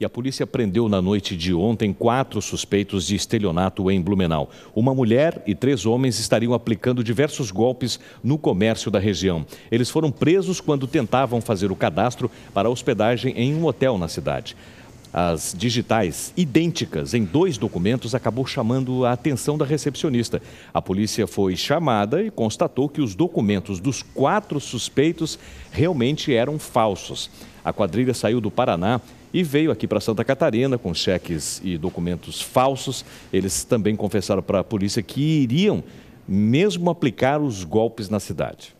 E a polícia prendeu na noite de ontem quatro suspeitos de estelionato em Blumenau. Uma mulher e três homens estariam aplicando diversos golpes no comércio da região. Eles foram presos quando tentavam fazer o cadastro para hospedagem em um hotel na cidade as digitais idênticas em dois documentos acabou chamando a atenção da recepcionista. A polícia foi chamada e constatou que os documentos dos quatro suspeitos realmente eram falsos. A quadrilha saiu do Paraná e veio aqui para Santa Catarina com cheques e documentos falsos. Eles também confessaram para a polícia que iriam mesmo aplicar os golpes na cidade.